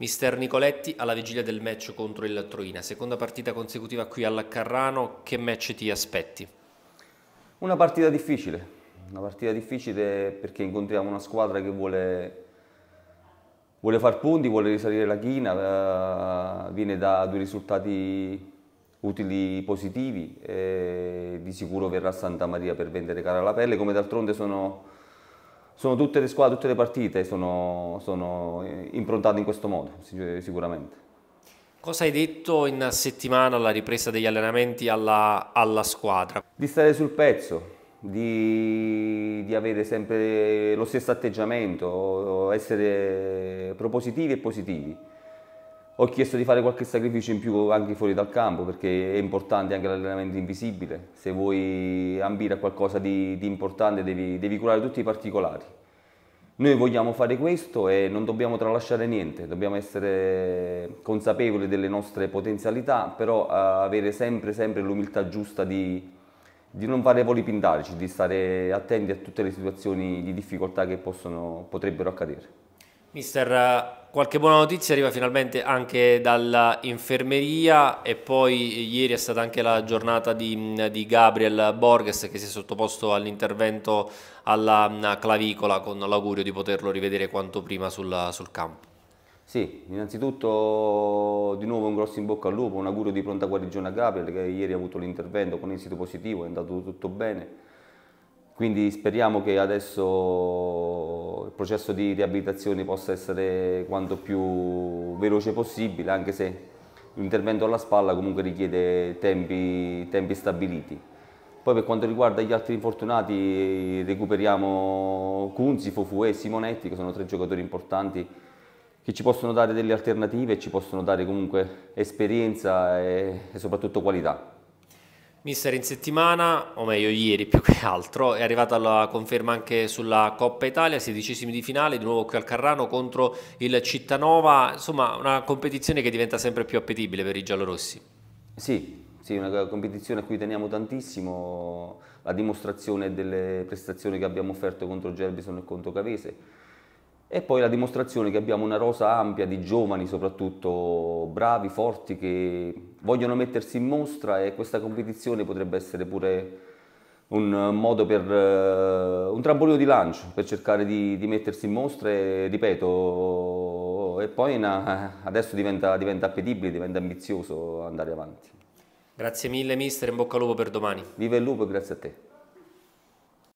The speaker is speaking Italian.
Mister Nicoletti alla vigilia del match contro il Troina, seconda partita consecutiva qui alla Carrano, che match ti aspetti? Una partita difficile, una partita difficile perché incontriamo una squadra che vuole, vuole far punti, vuole risalire la china, eh, viene da due risultati utili positivi e eh, di sicuro verrà a Santa Maria per vendere cara la pelle, come d'altronde sono sono tutte le squadre, tutte le partite sono, sono eh, improntate in questo modo, sicuramente. Cosa hai detto in settimana alla ripresa degli allenamenti alla, alla squadra? Di stare sul pezzo, di, di, avere sempre lo stesso atteggiamento, essere propositivi e positivi ho chiesto di fare qualche sacrificio in più anche fuori dal campo perché è importante anche l'allenamento invisibile. Se vuoi ambire a qualcosa di, di importante devi, devi, curare tutti i particolari. Noi vogliamo fare questo e non dobbiamo tralasciare niente, dobbiamo essere consapevoli delle nostre potenzialità, però eh, avere sempre, sempre l'umiltà giusta di, di, non fare voli pindarici, di stare attenti a tutte le situazioni di difficoltà che possono, potrebbero accadere. Mister, eh, qualche buona notizia arriva finalmente anche dall'infermeria e poi ieri è stata anche la giornata di, mm, di Gabriel Borges che si è sottoposto all'intervento alla mm, clavicola con l'augurio di poterlo rivedere quanto prima sul, sul campo. Sì, innanzitutto di nuovo un grosso in bocca al lupo, un augurio di pronta guarigione a Gabriel che ieri ha avuto l'intervento con esito positivo, è andato tutto bene, quindi speriamo che adesso il processo di riabilitazione possa essere quanto più veloce possibile, anche se l'intervento alla spalla comunque richiede tempi, tempi stabiliti. Poi per quanto riguarda gli altri infortunati recuperiamo Kunzi, Fofue e Simonetti, che sono tre giocatori importanti che ci possono dare delle alternative e ci possono dare comunque esperienza e, e soprattutto qualità. Mister, in settimana, o meglio ieri più che altro, è arrivata la conferma anche sulla Coppa Italia, sedicesimi di finale, di nuovo qui al Carrano contro il Cittanova, insomma una competizione che diventa sempre più appetibile per i giallorossi. Sì, sì, una competizione a cui teniamo tantissimo, la dimostrazione delle prestazioni che abbiamo offerto contro Gerbison e contro Cavese. E poi la dimostrazione che abbiamo una rosa ampia di giovani, soprattutto bravi, forti, che vogliono mettersi in mostra e questa competizione potrebbe essere pure un modo per uh, un trampolino di lancio per cercare di, di mettersi in mostra e ripeto e poi una, adesso diventa, diventa appetibile, diventa ambizioso andare avanti. Grazie mille mister, in bocca al lupo per domani. Viva il lupo e grazie a te.